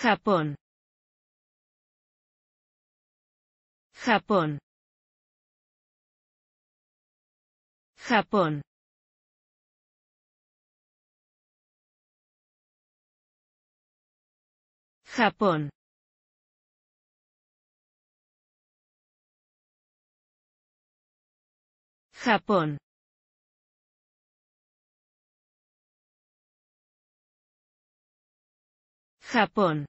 Japón. Japón. Japón. Japón. Japón. Japón.